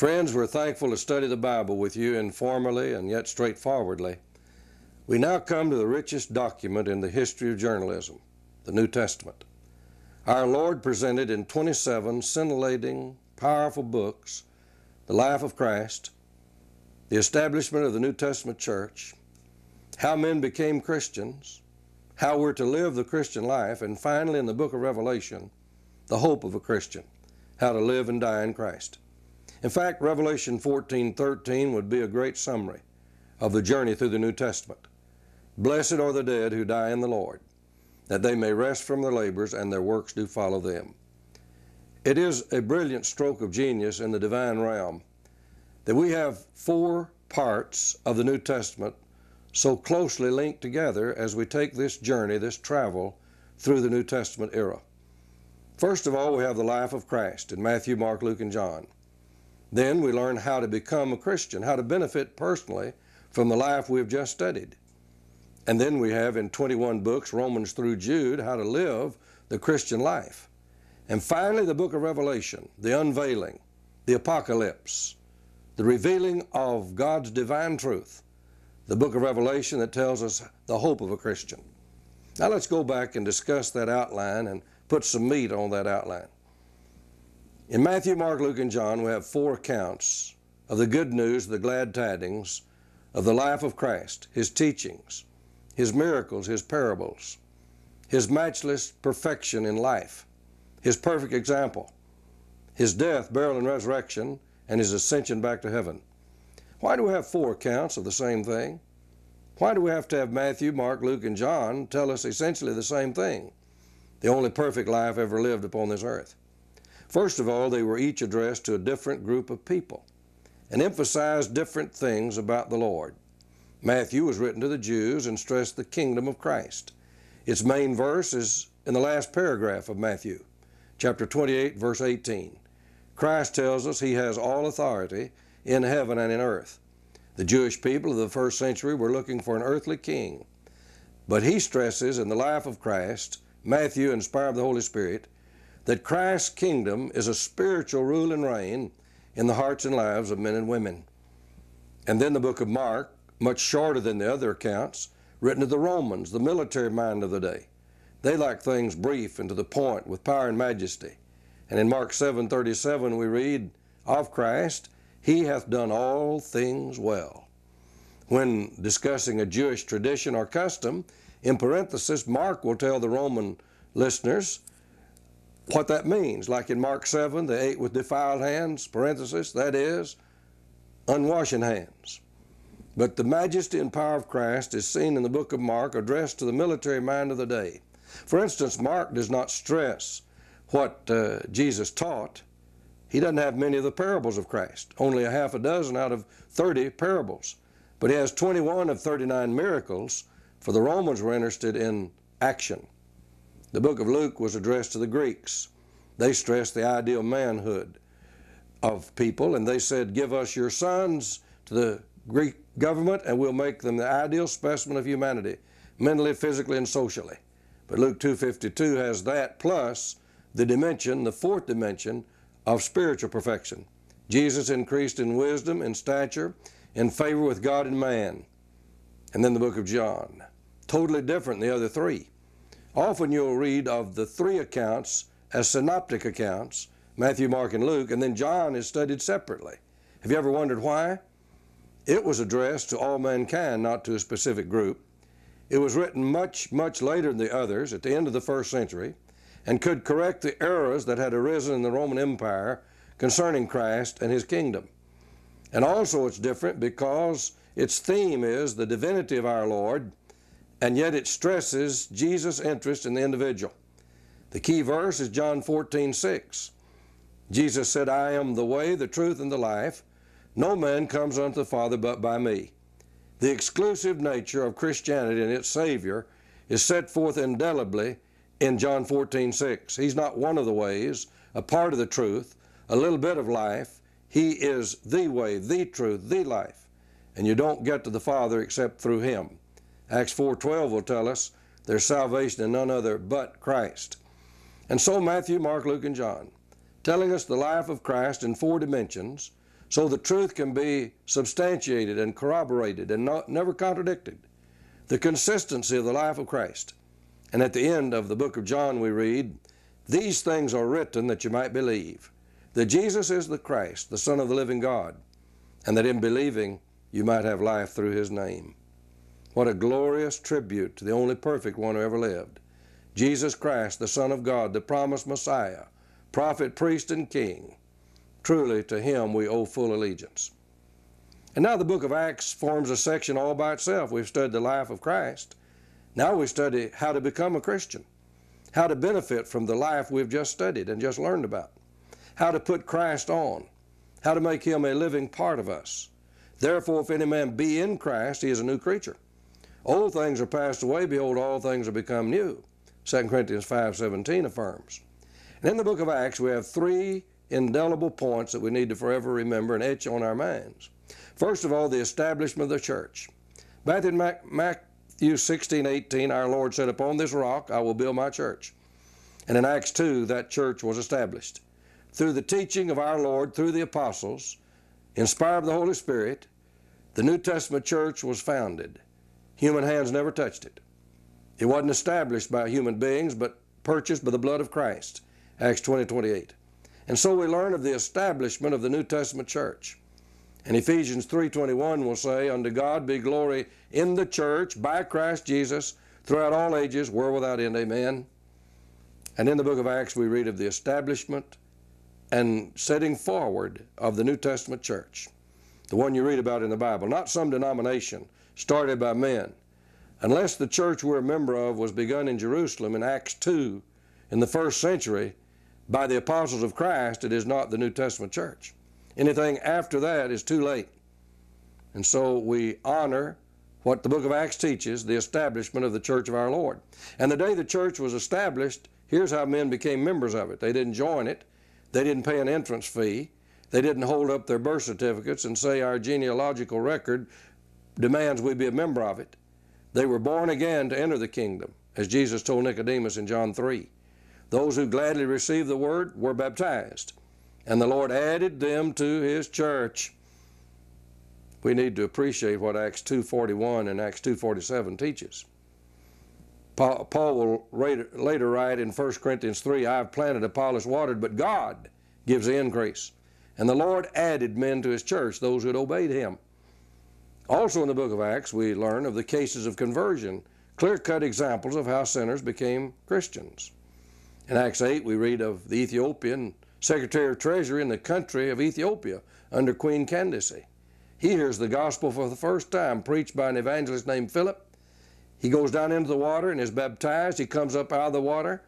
Friends, we're thankful to study the Bible with you informally and yet straightforwardly. We now come to the richest document in the history of journalism, the New Testament. Our Lord presented in 27 scintillating, powerful books the life of Christ, the establishment of the New Testament church, how men became Christians, how we're to live the Christian life, and finally in the book of Revelation, the hope of a Christian, how to live and die in Christ. In fact, Revelation 14 13 would be a great summary of the journey through the New Testament. Blessed are the dead who die in the Lord, that they may rest from their labors and their works do follow them. It is a brilliant stroke of genius in the divine realm that we have four parts of the New Testament so closely linked together as we take this journey, this travel through the New Testament era. First of all, we have the life of Christ in Matthew, Mark, Luke, and John. Then we learn how to become a Christian, how to benefit personally from the life we have just studied. And then we have in 21 books, Romans through Jude, how to live the Christian life. And finally, the book of Revelation, the unveiling, the apocalypse, the revealing of God's divine truth, the book of Revelation that tells us the hope of a Christian. Now let's go back and discuss that outline and put some meat on that outline. In Matthew, Mark, Luke, and John, we have four accounts of the good news, the glad tidings of the life of Christ, his teachings, his miracles, his parables, his matchless perfection in life, his perfect example, his death, burial, and resurrection, and his ascension back to heaven. Why do we have four accounts of the same thing? Why do we have to have Matthew, Mark, Luke, and John tell us essentially the same thing? The only perfect life ever lived upon this earth. First of all, they were each addressed to a different group of people and emphasized different things about the Lord. Matthew was written to the Jews and stressed the kingdom of Christ. Its main verse is in the last paragraph of Matthew, chapter 28, verse 18. Christ tells us he has all authority in heaven and in earth. The Jewish people of the first century were looking for an earthly king. But he stresses in the life of Christ, Matthew, inspired by the Holy Spirit, that Christ's kingdom is a spiritual rule and reign in the hearts and lives of men and women. And then the book of Mark, much shorter than the other accounts, written to the Romans, the military mind of the day. They like things brief and to the point with power and majesty. And in Mark 7:37 we read of Christ, he hath done all things well. When discussing a Jewish tradition or custom, in parenthesis Mark will tell the Roman listeners what that means. Like in Mark 7, they ate with defiled hands, parenthesis, that is, unwashing hands. But the majesty and power of Christ is seen in the book of Mark addressed to the military mind of the day. For instance, Mark does not stress what uh, Jesus taught. He doesn't have many of the parables of Christ, only a half a dozen out of 30 parables. But he has 21 of 39 miracles, for the Romans were interested in action. The book of Luke was addressed to the Greeks. They stressed the ideal manhood of people, and they said, Give us your sons to the Greek government, and we'll make them the ideal specimen of humanity, mentally, physically, and socially. But Luke 2.52 has that plus the dimension, the fourth dimension, of spiritual perfection. Jesus increased in wisdom, in stature, in favor with God and man. And then the book of John. Totally different than the other three. Often you'll read of the three accounts as synoptic accounts Matthew, Mark, and Luke, and then John is studied separately. Have you ever wondered why? It was addressed to all mankind, not to a specific group. It was written much, much later than the others, at the end of the first century, and could correct the errors that had arisen in the Roman Empire concerning Christ and his kingdom. And also, it's different because its theme is the divinity of our Lord and yet it stresses Jesus' interest in the individual. The key verse is John 14, 6. Jesus said, I am the way, the truth, and the life. No man comes unto the Father but by me. The exclusive nature of Christianity and its Savior is set forth indelibly in John 14, 6. He's not one of the ways, a part of the truth, a little bit of life. He is the way, the truth, the life. And you don't get to the Father except through Him. Acts 4.12 will tell us there's salvation in none other but Christ. And so Matthew, Mark, Luke, and John, telling us the life of Christ in four dimensions, so the truth can be substantiated and corroborated and not, never contradicted. The consistency of the life of Christ. And at the end of the book of John, we read, These things are written that you might believe, that Jesus is the Christ, the Son of the living God, and that in believing you might have life through his name. What a glorious tribute to the only perfect one who ever lived. Jesus Christ, the Son of God, the promised Messiah, prophet, priest, and king. Truly to him we owe full allegiance. And now the book of Acts forms a section all by itself. We've studied the life of Christ. Now we study how to become a Christian, how to benefit from the life we've just studied and just learned about, how to put Christ on, how to make him a living part of us. Therefore, if any man be in Christ, he is a new creature. Old things are passed away, behold, all things are become new. 2 Corinthians 5.17 affirms. And in the book of Acts, we have three indelible points that we need to forever remember and etch on our minds. First of all, the establishment of the church. Back in Matthew sixteen eighteen, our Lord said, Upon this rock I will build my church. And in Acts 2, that church was established. Through the teaching of our Lord, through the apostles, inspired by the Holy Spirit, the New Testament church was founded. Human hands never touched it. It wasn't established by human beings, but purchased by the blood of Christ, Acts 20, 28. And so we learn of the establishment of the New Testament church. And Ephesians 3.21 will say, Unto God be glory in the church by Christ Jesus throughout all ages, world without end. Amen. And in the book of Acts, we read of the establishment and setting forward of the New Testament church, the one you read about in the Bible, not some denomination started by men, unless the church we're a member of was begun in Jerusalem in Acts 2 in the first century by the apostles of Christ, it is not the New Testament church. Anything after that is too late. And so we honor what the book of Acts teaches the establishment of the church of our Lord. And the day the church was established, here's how men became members of it. They didn't join it, they didn't pay an entrance fee, they didn't hold up their birth certificates and say our genealogical record demands we be a member of it. They were born again to enter the kingdom, as Jesus told Nicodemus in John 3. Those who gladly received the word were baptized, and the Lord added them to his church. We need to appreciate what Acts 2.41 and Acts 2.47 teaches. Paul will later write in 1 Corinthians 3, I have planted, Apollos watered, but God gives the increase. And the Lord added men to his church, those who had obeyed him. Also in the book of Acts, we learn of the cases of conversion, clear cut examples of how sinners became Christians. In Acts 8, we read of the Ethiopian Secretary of Treasury in the country of Ethiopia under Queen Candace. He hears the gospel for the first time preached by an evangelist named Philip. He goes down into the water and is baptized. He comes up out of the water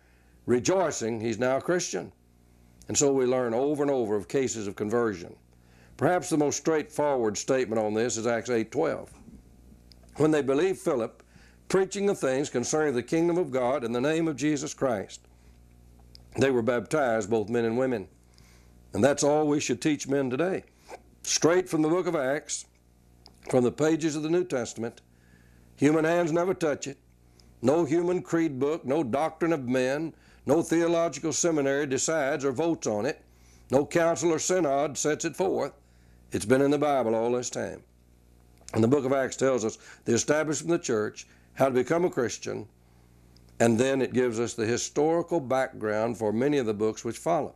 rejoicing he's now a Christian. And so we learn over and over of cases of conversion. Perhaps the most straightforward statement on this is Acts 8:12. When they believed Philip, preaching the things concerning the kingdom of God in the name of Jesus Christ, they were baptized, both men and women. And that's all we should teach men today. Straight from the book of Acts, from the pages of the New Testament. Human hands never touch it. No human creed book, no doctrine of men, no theological seminary decides or votes on it. No council or synod sets it forth. It's been in the Bible all this time. And the book of Acts tells us the establishment of the church, how to become a Christian, and then it gives us the historical background for many of the books which follow.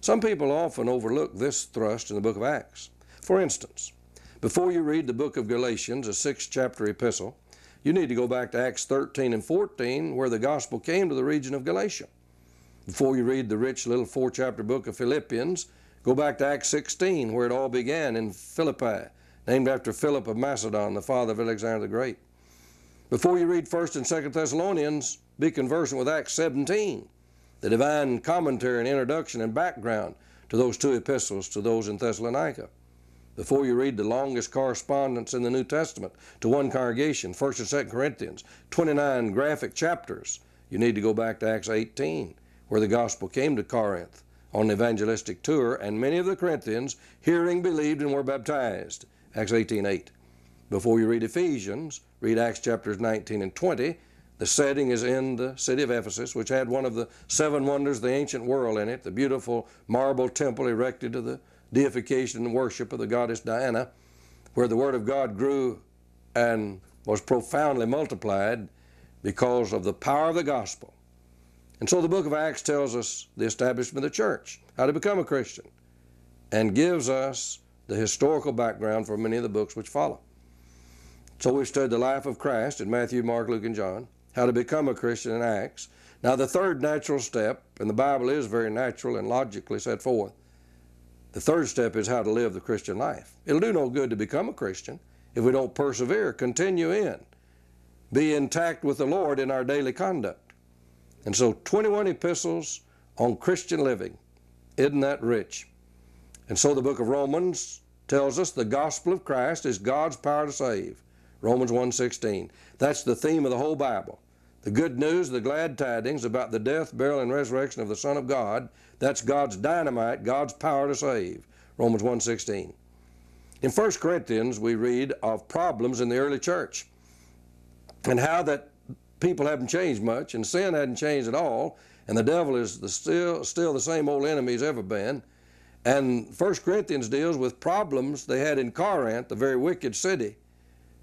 Some people often overlook this thrust in the book of Acts. For instance, before you read the book of Galatians, a sixth chapter epistle, you need to go back to Acts 13 and 14, where the gospel came to the region of Galatia. Before you read the rich little four chapter book of Philippians, Go back to Acts 16, where it all began in Philippi, named after Philip of Macedon, the father of Alexander the Great. Before you read 1st and 2nd Thessalonians, be conversant with Acts 17, the divine commentary and introduction and background to those two epistles to those in Thessalonica. Before you read the longest correspondence in the New Testament to one congregation, 1st and 2nd Corinthians, 29 graphic chapters, you need to go back to Acts 18, where the gospel came to Corinth on an evangelistic tour, and many of the Corinthians, hearing, believed, and were baptized. Acts 18 8. Before you read Ephesians, read Acts chapters 19 and 20. The setting is in the city of Ephesus, which had one of the seven wonders of the ancient world in it, the beautiful marble temple erected to the deification and worship of the goddess Diana, where the Word of God grew and was profoundly multiplied because of the power of the gospel. And so the book of Acts tells us the establishment of the church, how to become a Christian, and gives us the historical background for many of the books which follow. So we've studied the life of Christ in Matthew, Mark, Luke, and John, how to become a Christian in Acts. Now, the third natural step, and the Bible is very natural and logically set forth, the third step is how to live the Christian life. It'll do no good to become a Christian if we don't persevere, continue in, be intact with the Lord in our daily conduct. And so 21 epistles on Christian living. Isn't that rich? And so the book of Romans tells us the gospel of Christ is God's power to save. Romans 1.16. That's the theme of the whole Bible. The good news, the glad tidings about the death, burial, and resurrection of the Son of God, that's God's dynamite, God's power to save. Romans 1.16. In 1 Corinthians, we read of problems in the early church and how that people haven't changed much, and sin hadn't changed at all, and the devil is the still, still the same old enemy he's ever been. And 1 Corinthians deals with problems they had in Corinth, the very wicked city.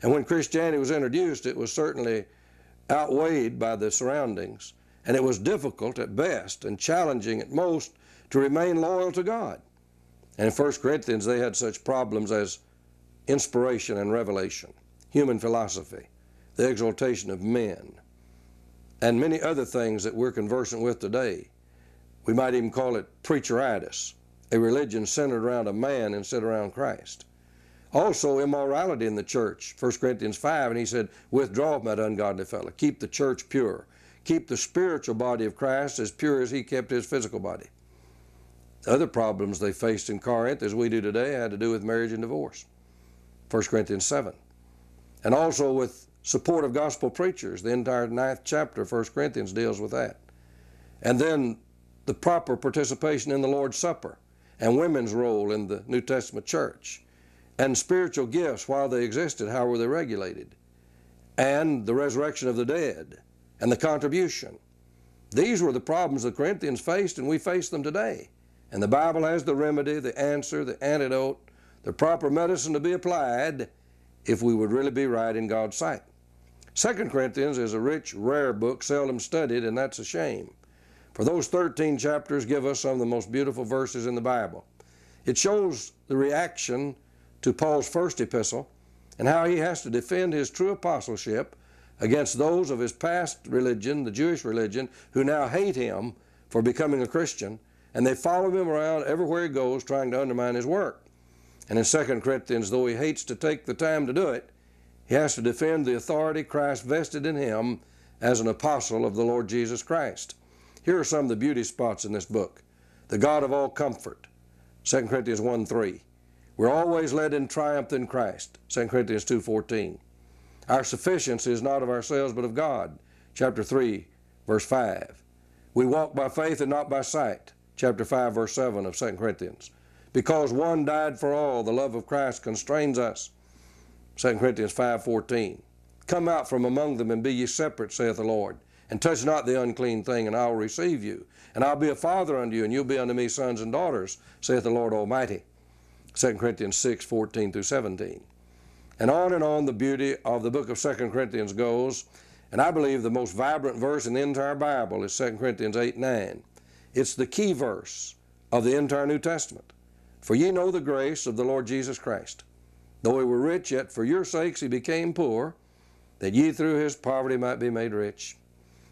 And when Christianity was introduced, it was certainly outweighed by the surroundings. And it was difficult at best and challenging at most to remain loyal to God. And in 1 Corinthians, they had such problems as inspiration and revelation, human philosophy, the exaltation of men, and many other things that we're conversant with today. We might even call it preacheritis, a religion centered around a man instead around Christ. Also, immorality in the church, 1 Corinthians 5, and he said, Withdraw from that ungodly fellow, keep the church pure, keep the spiritual body of Christ as pure as he kept his physical body. Other problems they faced in Corinth, as we do today, had to do with marriage and divorce, 1 Corinthians 7. And also with support of gospel preachers. The entire ninth chapter of 1 Corinthians deals with that. And then the proper participation in the Lord's Supper and women's role in the New Testament church. And spiritual gifts, while they existed, how were they regulated? And the resurrection of the dead and the contribution. These were the problems the Corinthians faced, and we face them today. And the Bible has the remedy, the answer, the antidote, the proper medicine to be applied if we would really be right in God's sight. Second Corinthians is a rich, rare book, seldom studied, and that's a shame. For those 13 chapters give us some of the most beautiful verses in the Bible. It shows the reaction to Paul's first epistle and how he has to defend his true apostleship against those of his past religion, the Jewish religion, who now hate him for becoming a Christian, and they follow him around everywhere he goes trying to undermine his work. And in 2 Corinthians, though he hates to take the time to do it, he has to defend the authority Christ vested in him as an apostle of the Lord Jesus Christ. Here are some of the beauty spots in this book. The God of all comfort, 2 Corinthians 1 3. We're always led in triumph in Christ, 2 Corinthians 2 14. Our sufficiency is not of ourselves but of God, chapter 3, verse 5. We walk by faith and not by sight, chapter 5, verse 7 of 2 Corinthians. Because one died for all, the love of Christ constrains us, 2 Corinthians 5.14. Come out from among them and be ye separate, saith the Lord, and touch not the unclean thing, and I will receive you. And I'll be a father unto you, and you'll be unto me sons and daughters, saith the Lord Almighty. 2 Corinthians 6:14 through 17. And on and on the beauty of the book of 2 Corinthians goes. And I believe the most vibrant verse in the entire Bible is 2 Corinthians 8 9. It's the key verse of the entire New Testament. For ye know the grace of the Lord Jesus Christ, Though he were rich, yet for your sakes he became poor, that ye through his poverty might be made rich.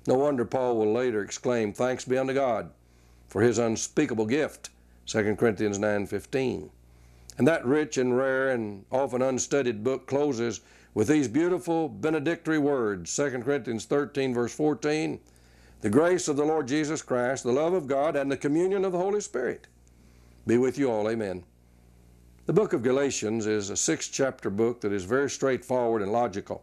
No wonder Paul will later exclaim, Thanks be unto God for his unspeakable gift, 2 Corinthians 9.15. And that rich and rare and often unstudied book closes with these beautiful benedictory words, 2 Corinthians 13, verse 14, The grace of the Lord Jesus Christ, the love of God, and the communion of the Holy Spirit be with you all. Amen. The book of Galatians is a six chapter book that is very straightforward and logical.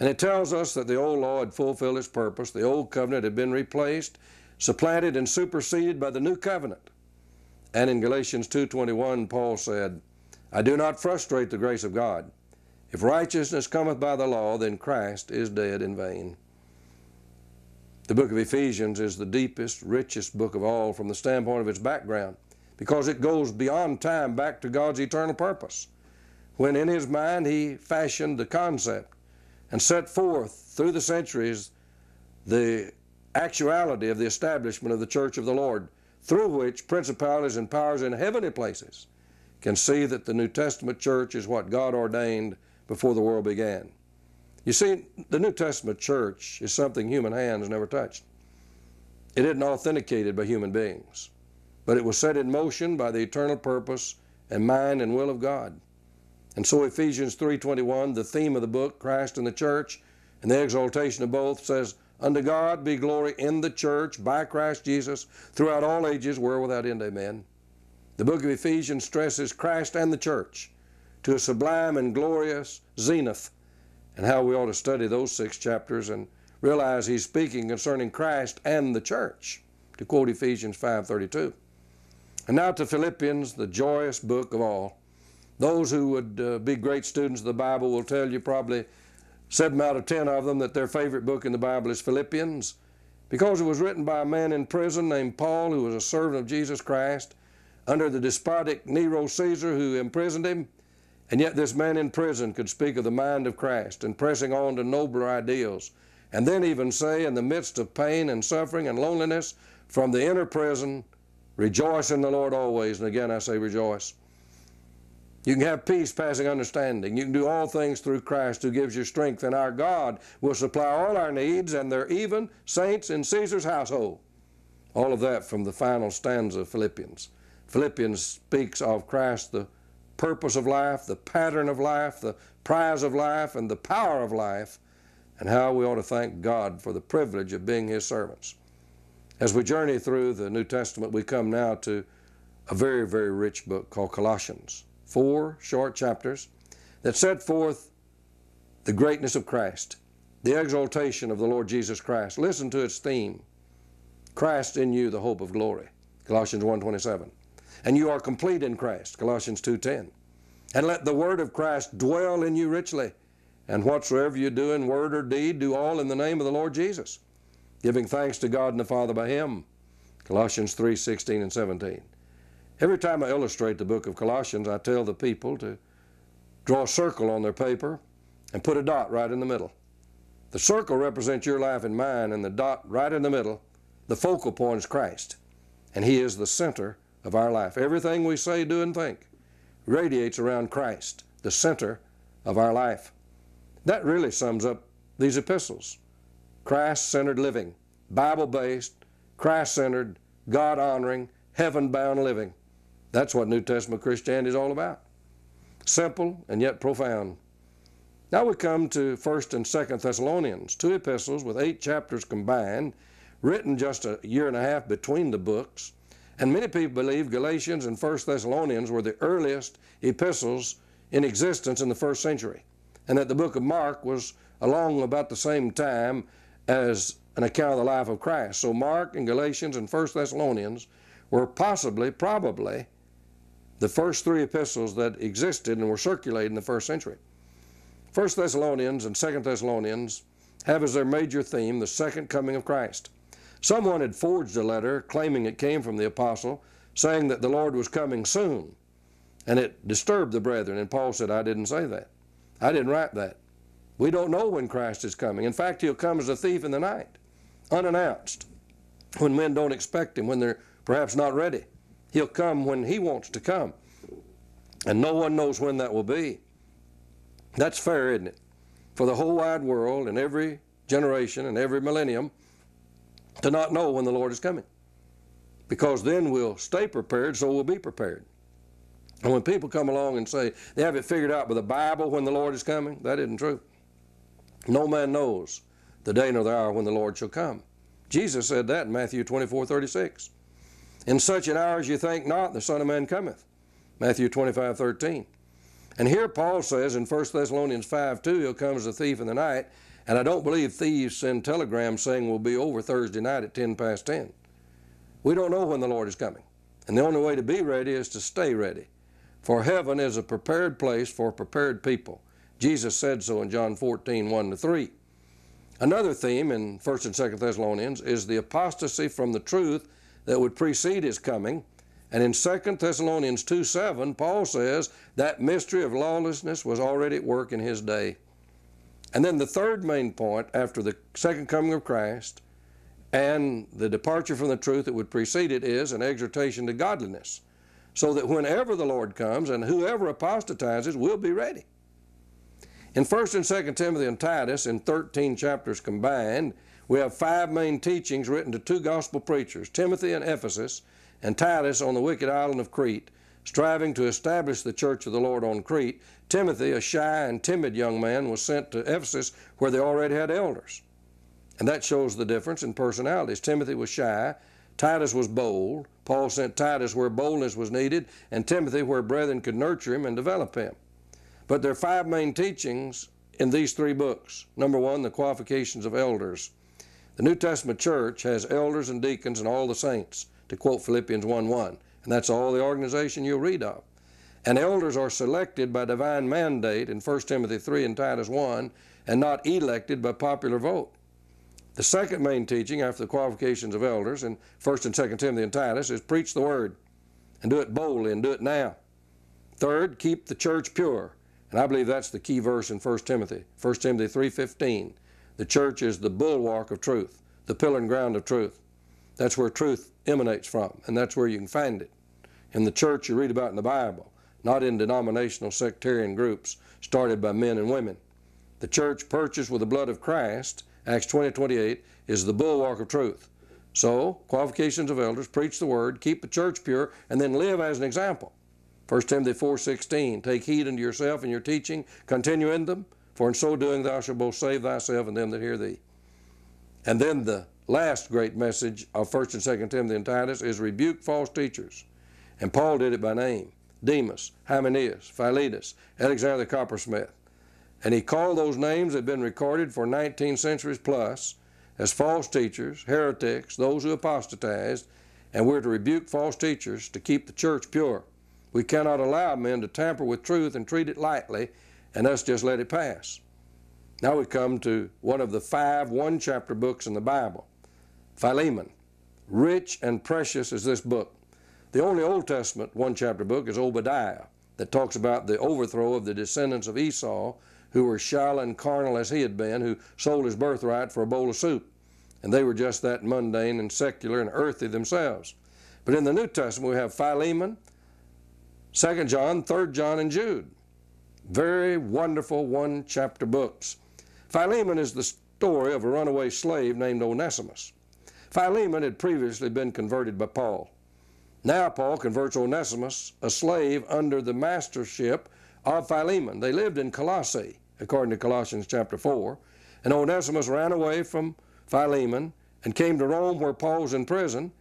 And it tells us that the old law had fulfilled its purpose, the old covenant had been replaced, supplanted and superseded by the new covenant. And in Galatians 2:21 Paul said, I do not frustrate the grace of God. If righteousness cometh by the law, then Christ is dead in vain. The book of Ephesians is the deepest, richest book of all from the standpoint of its background because it goes beyond time back to God's eternal purpose. When in his mind he fashioned the concept and set forth through the centuries the actuality of the establishment of the church of the Lord, through which principalities and powers in heavenly places can see that the New Testament church is what God ordained before the world began. You see, the New Testament church is something human hands never touched. It isn't authenticated by human beings but it was set in motion by the eternal purpose and mind and will of God. And so Ephesians 3:21, the theme of the book, Christ and the church, and the exaltation of both says, "Unto God be glory in the church by Christ Jesus throughout all ages, world without end. Amen." The book of Ephesians stresses Christ and the church to a sublime and glorious zenith, and how we ought to study those six chapters and realize he's speaking concerning Christ and the church, to quote Ephesians 5:32. And now to Philippians, the joyous book of all. Those who would uh, be great students of the Bible will tell you probably seven out of ten of them that their favorite book in the Bible is Philippians because it was written by a man in prison named Paul who was a servant of Jesus Christ under the despotic Nero Caesar who imprisoned him. And yet this man in prison could speak of the mind of Christ and pressing on to nobler ideals. And then even say, in the midst of pain and suffering and loneliness, from the inner prison, Rejoice in the Lord always. And again, I say rejoice. You can have peace passing understanding. You can do all things through Christ who gives you strength. And our God will supply all our needs, and there are even saints in Caesar's household. All of that from the final stanza of Philippians. Philippians speaks of Christ, the purpose of life, the pattern of life, the prize of life, and the power of life, and how we ought to thank God for the privilege of being His servants. As we journey through the New Testament, we come now to a very, very rich book called Colossians. Four short chapters that set forth the greatness of Christ, the exaltation of the Lord Jesus Christ. Listen to its theme. Christ in you, the hope of glory. Colossians 1.27. And you are complete in Christ. Colossians 2.10. And let the word of Christ dwell in you richly. And whatsoever you do in word or deed, do all in the name of the Lord Jesus giving thanks to God and the Father by him. Colossians 3 16 and 17. Every time I illustrate the book of Colossians, I tell the people to draw a circle on their paper and put a dot right in the middle. The circle represents your life and mine, and the dot right in the middle, the focal point is Christ. And He is the center of our life. Everything we say, do, and think radiates around Christ, the center of our life. That really sums up these epistles. Christ centered living, Bible based, Christ centered, God honoring, heaven bound living. That's what New Testament Christianity is all about. Simple and yet profound. Now we come to 1st and 2nd Thessalonians, two epistles with eight chapters combined, written just a year and a half between the books. And many people believe Galatians and 1st Thessalonians were the earliest epistles in existence in the first century, and that the book of Mark was along about the same time as an account of the life of Christ. So Mark and Galatians and 1 Thessalonians were possibly, probably, the first three epistles that existed and were circulated in the first century. 1 Thessalonians and 2 Thessalonians have as their major theme the second coming of Christ. Someone had forged a letter claiming it came from the apostle, saying that the Lord was coming soon, and it disturbed the brethren. And Paul said, I didn't say that. I didn't write that. We don't know when Christ is coming. In fact, he'll come as a thief in the night, unannounced, when men don't expect him, when they're perhaps not ready. He'll come when he wants to come. And no one knows when that will be. That's fair, isn't it? For the whole wide world and every generation and every millennium to not know when the Lord is coming. Because then we'll stay prepared, so we'll be prepared. And when people come along and say they have it figured out by the Bible when the Lord is coming, that isn't true. No man knows the day nor the hour when the Lord shall come. Jesus said that in Matthew 24, 36. In such an hour as you think not, the Son of Man cometh. Matthew 25, 13. And here Paul says in 1 Thessalonians 5, 2, he'll come as a thief in the night. And I don't believe thieves send telegrams saying we'll be over Thursday night at 10 past 10. We don't know when the Lord is coming. And the only way to be ready is to stay ready. For heaven is a prepared place for prepared people. Jesus said so in John 14, 1 to 3. Another theme in 1st and 2nd Thessalonians is the apostasy from the truth that would precede his coming. And in 2 Thessalonians 2 7, Paul says that mystery of lawlessness was already at work in his day. And then the third main point after the second coming of Christ and the departure from the truth that would precede it is an exhortation to godliness, so that whenever the Lord comes and whoever apostatizes will be ready. In 1st and 2nd Timothy and Titus, in 13 chapters combined, we have five main teachings written to two gospel preachers, Timothy in Ephesus and Titus on the wicked island of Crete, striving to establish the church of the Lord on Crete. Timothy, a shy and timid young man, was sent to Ephesus where they already had elders. And that shows the difference in personalities. Timothy was shy, Titus was bold. Paul sent Titus where boldness was needed, and Timothy where brethren could nurture him and develop him. But there are five main teachings in these three books. Number one, the qualifications of elders. The New Testament church has elders and deacons and all the saints, to quote Philippians 1 1. And that's all the organization you'll read of. And elders are selected by divine mandate in 1 Timothy 3 and Titus 1 and not elected by popular vote. The second main teaching after the qualifications of elders in 1 and 2 Timothy and Titus is preach the word and do it boldly and do it now. Third, keep the church pure. And I believe that's the key verse in 1 Timothy. 1 Timothy 3.15. The church is the bulwark of truth, the pillar and ground of truth. That's where truth emanates from, and that's where you can find it. In the church you read about in the Bible, not in denominational sectarian groups started by men and women. The church purchased with the blood of Christ, Acts 20, is the bulwark of truth. So, qualifications of elders, preach the word, keep the church pure, and then live as an example. 1 Timothy 4.16, Take heed unto yourself and your teaching, continue in them, for in so doing thou shalt both save thyself and them that hear thee. And then the last great message of 1 and 2 Timothy and Titus is rebuke false teachers. And Paul did it by name. Demas, Hymenaeus, Philetus, Alexander the coppersmith. And he called those names that have been recorded for 19 centuries plus as false teachers, heretics, those who apostatized, and we're to rebuke false teachers to keep the church pure. We cannot allow men to tamper with truth and treat it lightly and us just let it pass. Now we come to one of the five one chapter books in the Bible, Philemon. Rich and precious is this book. The only Old Testament one chapter book is Obadiah that talks about the overthrow of the descendants of Esau who were shallow and carnal as he had been, who sold his birthright for a bowl of soup. And they were just that mundane and secular and earthy themselves. But in the New Testament, we have Philemon, Second John, Third John, and Jude. Very wonderful one chapter books. Philemon is the story of a runaway slave named Onesimus. Philemon had previously been converted by Paul. Now Paul converts Onesimus, a slave under the mastership of Philemon. They lived in Colossae, according to Colossians chapter 4. And Onesimus ran away from Philemon and came to Rome where Paul's in prison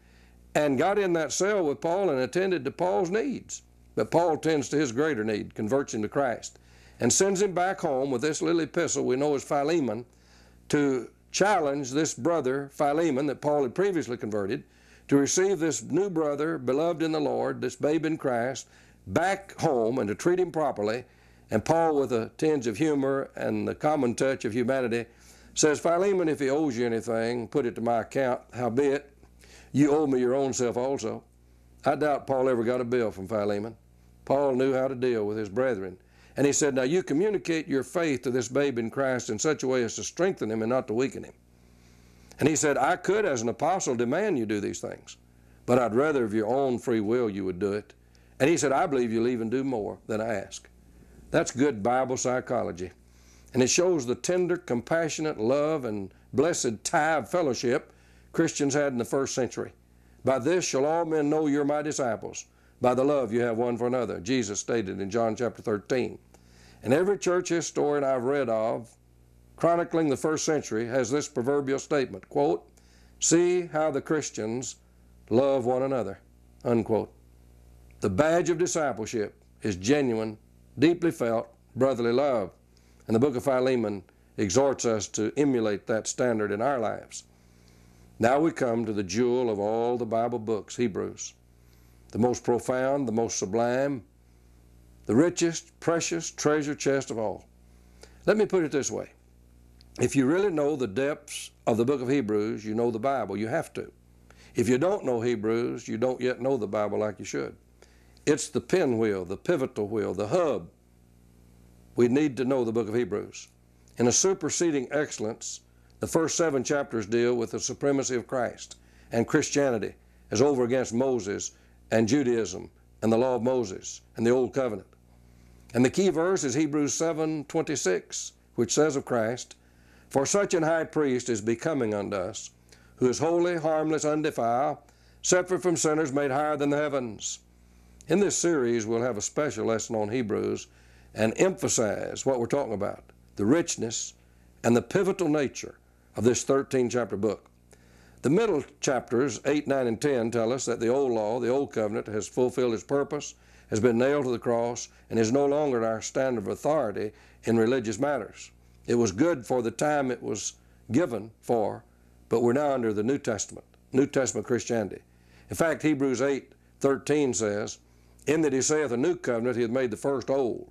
and got in that cell with Paul and attended to Paul's needs. But Paul tends to his greater need, converts him to Christ, and sends him back home with this little epistle we know as Philemon to challenge this brother, Philemon, that Paul had previously converted, to receive this new brother, beloved in the Lord, this babe in Christ, back home and to treat him properly. And Paul, with a tinge of humor and the common touch of humanity, says, Philemon, if he owes you anything, put it to my account. Howbeit, you owe me your own self also. I doubt Paul ever got a bill from Philemon. Paul knew how to deal with his brethren. And he said, Now you communicate your faith to this babe in Christ in such a way as to strengthen him and not to weaken him. And he said, I could, as an apostle, demand you do these things, but I'd rather of your own free will you would do it. And he said, I believe you'll even do more than I ask. That's good Bible psychology. And it shows the tender, compassionate love and blessed tie of fellowship Christians had in the first century. By this shall all men know you're my disciples by the love you have one for another. Jesus stated in John chapter 13. And every church historian I've read of, chronicling the first century, has this proverbial statement, quote, see how the Christians love one another, unquote. The badge of discipleship is genuine, deeply felt, brotherly love. And the book of Philemon exhorts us to emulate that standard in our lives. Now we come to the jewel of all the Bible books, Hebrews the most profound, the most sublime, the richest, precious treasure chest of all. Let me put it this way. If you really know the depths of the book of Hebrews, you know the Bible. You have to. If you don't know Hebrews, you don't yet know the Bible like you should. It's the pinwheel, the pivotal wheel, the hub. We need to know the book of Hebrews. In a superseding excellence, the first seven chapters deal with the supremacy of Christ and Christianity as over against Moses and Judaism and the law of Moses and the Old Covenant. And the key verse is Hebrews 7:26, which says of Christ, For such an high priest is becoming unto us, who is holy, harmless, undefiled, separate from sinners, made higher than the heavens. In this series, we'll have a special lesson on Hebrews and emphasize what we're talking about the richness and the pivotal nature of this 13 chapter book. The middle chapters, 8, 9, and 10, tell us that the old law, the old covenant, has fulfilled its purpose, has been nailed to the cross, and is no longer our standard of authority in religious matters. It was good for the time it was given for, but we're now under the New Testament, New Testament Christianity. In fact, Hebrews 8, 13 says, In that he saith a new covenant, he hath made the first old.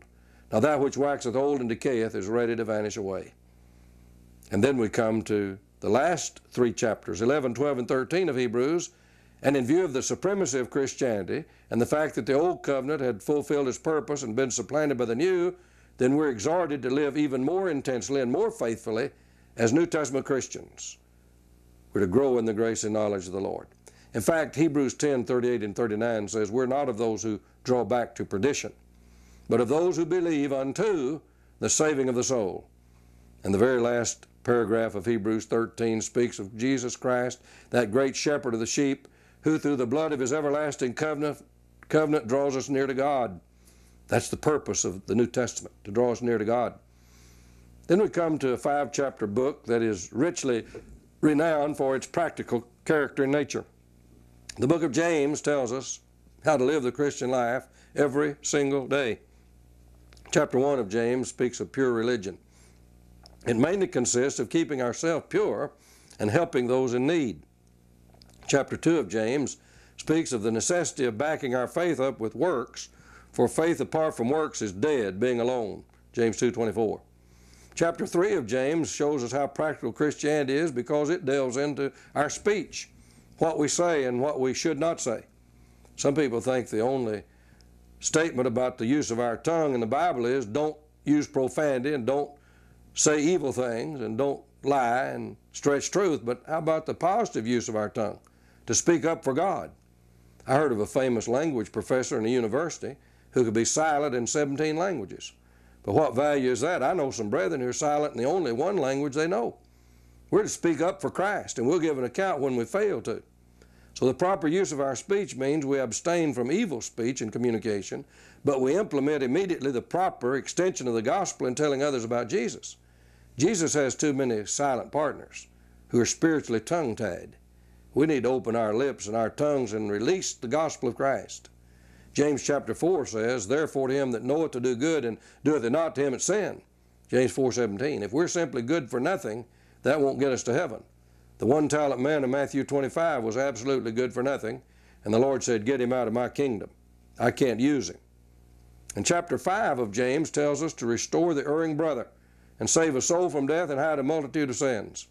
Now that which waxeth old and decayeth is ready to vanish away. And then we come to the last three chapters, 11, 12, and 13 of Hebrews, and in view of the supremacy of Christianity and the fact that the old covenant had fulfilled its purpose and been supplanted by the new, then we're exhorted to live even more intensely and more faithfully as New Testament Christians. We're to grow in the grace and knowledge of the Lord. In fact, Hebrews 10 38 and 39 says, We're not of those who draw back to perdition, but of those who believe unto the saving of the soul. And the very last paragraph of Hebrews 13 speaks of Jesus Christ, that great shepherd of the sheep, who through the blood of his everlasting covenant, covenant draws us near to God. That's the purpose of the New Testament, to draw us near to God. Then we come to a five chapter book that is richly renowned for its practical character and nature. The book of James tells us how to live the Christian life every single day. Chapter 1 of James speaks of pure religion. It mainly consists of keeping ourselves pure and helping those in need. Chapter 2 of James speaks of the necessity of backing our faith up with works, for faith apart from works is dead, being alone. James 2:24. Chapter 3 of James shows us how practical Christianity is because it delves into our speech, what we say and what we should not say. Some people think the only statement about the use of our tongue in the Bible is don't use profanity and don't say evil things and don't lie and stretch truth, but how about the positive use of our tongue? To speak up for God. I heard of a famous language professor in a university who could be silent in 17 languages. But what value is that? I know some brethren who are silent in the only one language they know. We're to speak up for Christ, and we'll give an account when we fail to. So the proper use of our speech means we abstain from evil speech and communication, but we implement immediately the proper extension of the gospel in telling others about Jesus. Jesus has too many silent partners who are spiritually tongue tied. We need to open our lips and our tongues and release the gospel of Christ. James chapter 4 says, Therefore to him that knoweth to do good and doeth it not, to him it's sin. James 4.17. If we're simply good for nothing, that won't get us to heaven. The one talent man in Matthew 25 was absolutely good for nothing, and the Lord said, Get him out of my kingdom. I can't use him. And chapter 5 of James tells us to restore the erring brother and save a soul from death and hide a multitude of sins.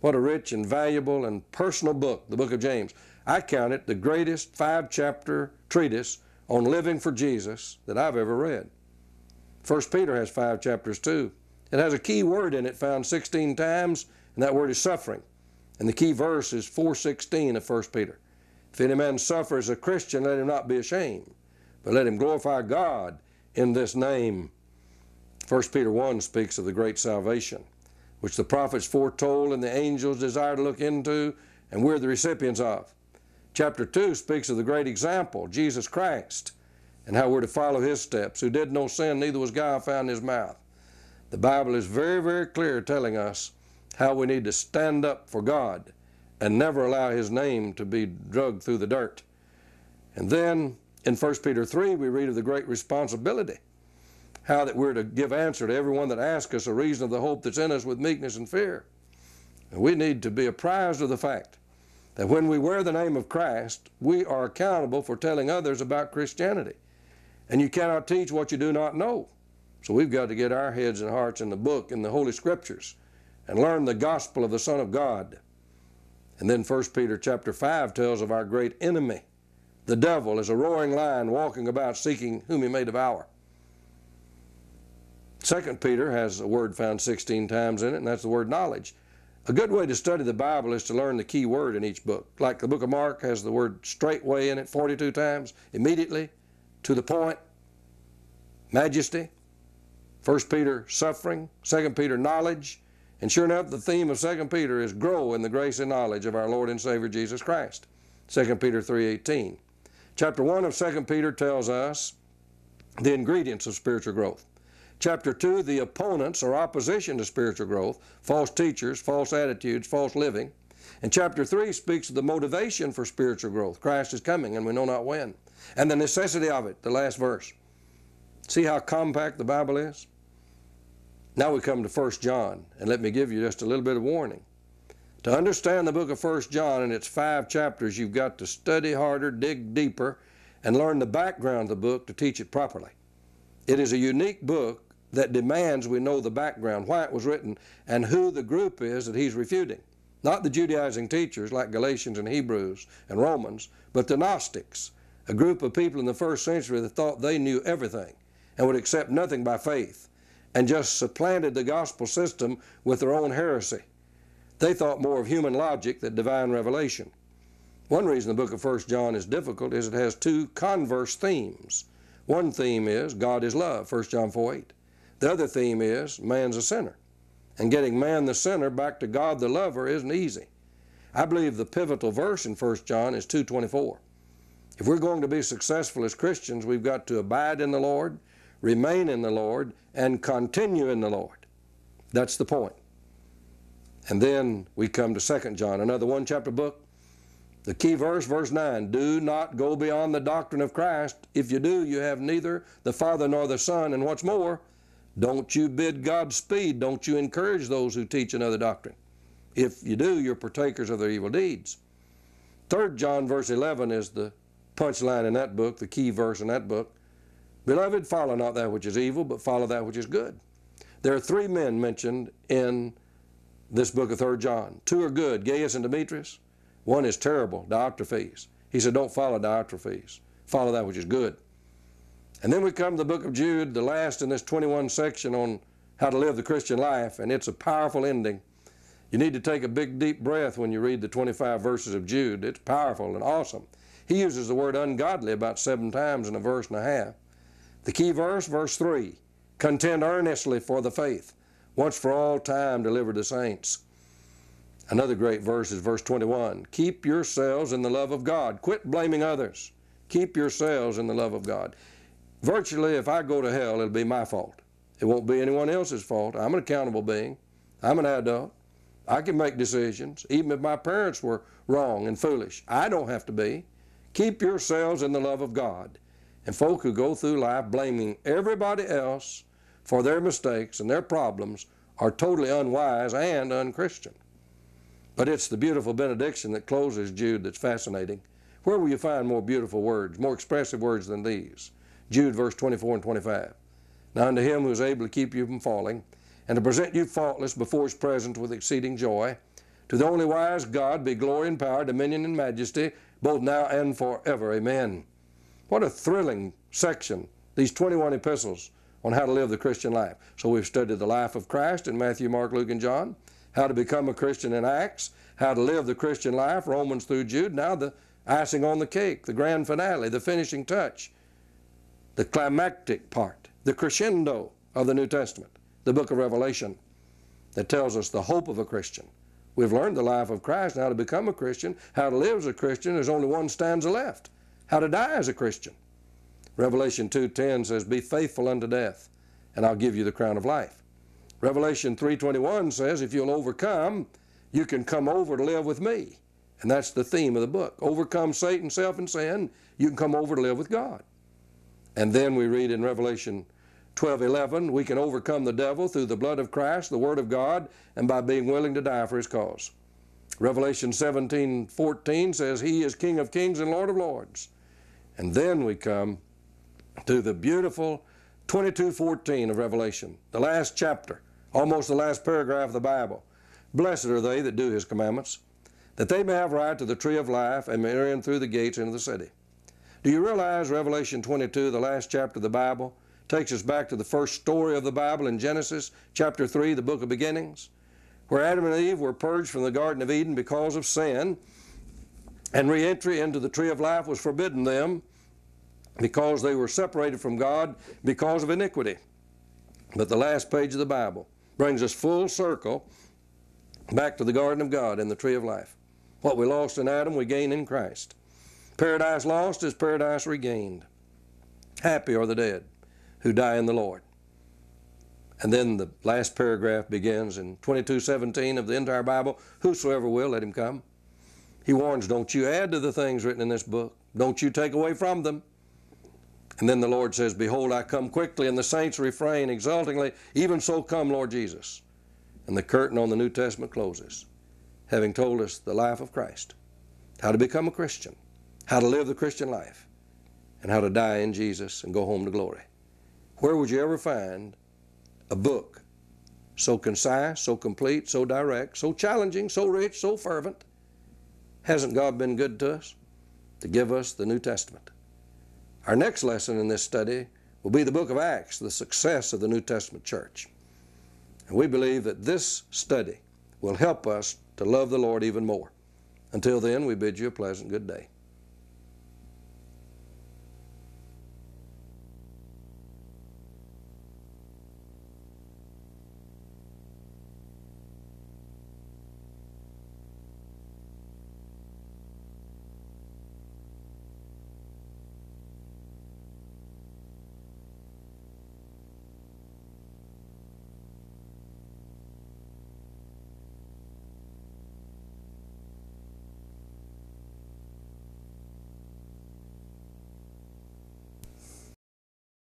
What a rich and valuable and personal book, the book of James. I count it the greatest five chapter treatise on living for Jesus that I've ever read. First Peter has five chapters too. It has a key word in it found 16 times, and that word is suffering. And the key verse is 416 of 1 Peter. If any man suffer as a Christian, let him not be ashamed, but let him glorify God in this name 1 Peter 1 speaks of the great salvation, which the prophets foretold and the angels desire to look into, and we're the recipients of. Chapter 2 speaks of the great example, Jesus Christ, and how we're to follow his steps, who did no sin, neither was guile found in his mouth. The Bible is very, very clear telling us how we need to stand up for God and never allow his name to be dragged through the dirt. And then in 1 Peter 3, we read of the great responsibility how that we're to give answer to everyone that asks us a reason of the hope that's in us with meekness and fear. And we need to be apprised of the fact that when we wear the name of Christ, we are accountable for telling others about Christianity. And you cannot teach what you do not know. So we've got to get our heads and hearts in the book, in the Holy Scriptures, and learn the gospel of the Son of God. And then 1 Peter chapter 5 tells of our great enemy. The devil is a roaring lion walking about seeking whom he may devour. Second Peter has a word found 16 times in it, and that's the word knowledge. A good way to study the Bible is to learn the key word in each book. Like the book of Mark has the word straightway in it 42 times, immediately, to the point, majesty. First Peter, suffering. Second Peter, knowledge. And sure enough, the theme of Second Peter is grow in the grace and knowledge of our Lord and Savior Jesus Christ. Second Peter 3.18. Chapter 1 of Second Peter tells us the ingredients of spiritual growth. Chapter 2, the opponents or opposition to spiritual growth, false teachers, false attitudes, false living. And chapter 3 speaks of the motivation for spiritual growth. Christ is coming and we know not when. And the necessity of it, the last verse. See how compact the Bible is? Now we come to 1 John, and let me give you just a little bit of warning. To understand the book of 1 John and its five chapters, you've got to study harder, dig deeper, and learn the background of the book to teach it properly. It is a unique book that demands we know the background, why it was written, and who the group is that he's refuting. Not the Judaizing teachers like Galatians and Hebrews and Romans, but the Gnostics, a group of people in the first century that thought they knew everything and would accept nothing by faith and just supplanted the gospel system with their own heresy. They thought more of human logic than divine revelation. One reason the book of 1 John is difficult is it has two converse themes. One theme is God is love, 1 John 4 8. The other theme is man's a sinner. And getting man the sinner back to God the lover isn't easy. I believe the pivotal verse in 1 John is 2:24. If we're going to be successful as Christians, we've got to abide in the Lord, remain in the Lord, and continue in the Lord. That's the point. And then we come to 2 John, another one chapter book. The key verse, verse 9 Do not go beyond the doctrine of Christ. If you do, you have neither the Father nor the Son. And what's more, don't you bid God speed? Don't you encourage those who teach another doctrine. If you do, you're partakers of their evil deeds. 3 John verse 11 is the punchline in that book, the key verse in that book. Beloved, follow not that which is evil, but follow that which is good. There are three men mentioned in this book of 3 John. Two are good, Gaius and Demetrius. One is terrible, Diotrephes. He said, don't follow Diotrephes. Follow that which is good. And then we come to the book of Jude, the last in this 21 section on how to live the Christian life, and it's a powerful ending. You need to take a big, deep breath when you read the 25 verses of Jude. It's powerful and awesome. He uses the word ungodly about seven times in a verse and a half. The key verse, verse 3 contend earnestly for the faith, once for all time delivered to saints. Another great verse is verse 21 keep yourselves in the love of God, quit blaming others. Keep yourselves in the love of God virtually if I go to hell, it'll be my fault. It won't be anyone else's fault. I'm an accountable being. I'm an adult. I can make decisions, even if my parents were wrong and foolish. I don't have to be. Keep yourselves in the love of God. And folk who go through life blaming everybody else for their mistakes and their problems are totally unwise and unchristian. But it's the beautiful benediction that closes Jude that's fascinating. Where will you find more beautiful words, more expressive words than these? Jude verse 24 and 25. Now unto him who is able to keep you from falling, and to present you faultless before his presence with exceeding joy, to the only wise God be glory and power, dominion and majesty, both now and forever. Amen. What a thrilling section, these 21 epistles on how to live the Christian life. So we've studied the life of Christ in Matthew, Mark, Luke, and John, how to become a Christian in Acts, how to live the Christian life, Romans through Jude. Now the icing on the cake, the grand finale, the finishing touch the climactic part, the crescendo of the New Testament, the book of Revelation, that tells us the hope of a Christian. We've learned the life of Christ and how to become a Christian, how to live as a Christian. There's only one stanza left. How to die as a Christian. Revelation 2.10 says, Be faithful unto death, and I'll give you the crown of life. Revelation 3.21 says, If you'll overcome, you can come over to live with me. And that's the theme of the book. Overcome Satan, self, and sin. You can come over to live with God. And then we read in Revelation 12 11, we can overcome the devil through the blood of Christ, the Word of God, and by being willing to die for his cause. Revelation 17 14 says, He is King of kings and Lord of lords. And then we come to the beautiful 22 14 of Revelation, the last chapter, almost the last paragraph of the Bible. Blessed are they that do his commandments, that they may have right to the tree of life and may enter in through the gates into the city. Do you realize Revelation 22, the last chapter of the Bible, takes us back to the first story of the Bible in Genesis, chapter 3, the book of beginnings, where Adam and Eve were purged from the Garden of Eden because of sin, and re entry into the tree of life was forbidden them because they were separated from God because of iniquity. But the last page of the Bible brings us full circle back to the garden of God and the tree of life. What we lost in Adam, we gain in Christ. Paradise lost is paradise regained. Happy are the dead who die in the Lord. And then the last paragraph begins in 22:17 of the entire Bible, whosoever will let him come. He warns, don't you add to the things written in this book. Don't you take away from them. And then the Lord says, behold, I come quickly, and the saints refrain exultingly, even so come, Lord Jesus. And the curtain on the New Testament closes, having told us the life of Christ, how to become a Christian, how to live the Christian life, and how to die in Jesus and go home to glory. Where would you ever find a book so concise, so complete, so direct, so challenging, so rich, so fervent? Hasn't God been good to us to give us the New Testament? Our next lesson in this study will be the book of Acts, the success of the New Testament church. And we believe that this study will help us to love the Lord even more. Until then, we bid you a pleasant good day.